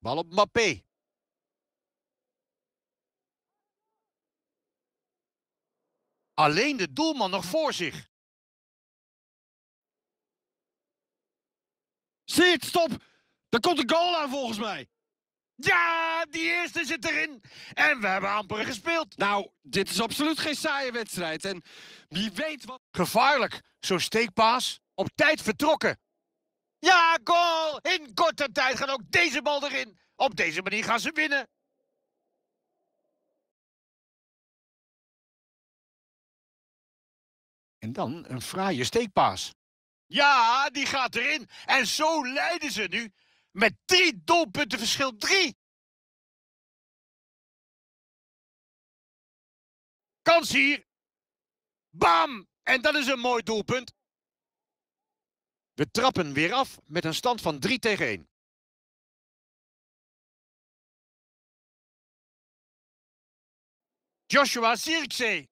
Bal op Mbappé. Alleen de doelman nog voor zich. Zie het, stop! Daar komt een goal aan volgens mij. Ja, die eerste zit erin. En we hebben amper gespeeld. Nou, dit is absoluut geen saaie wedstrijd. En wie weet wat... Gevaarlijk, zo'n steekpaas. Op tijd vertrokken. Ja, goal! In korte tijd gaat ook deze bal erin. Op deze manier gaan ze winnen. En dan een fraaie steekpaas. Ja, die gaat erin. En zo leiden ze nu met drie doelpunten verschil. Drie! Kans hier. Bam! En dat is een mooi doelpunt. We trappen weer af met een stand van 3 tegen 1. Joshua Zirkzee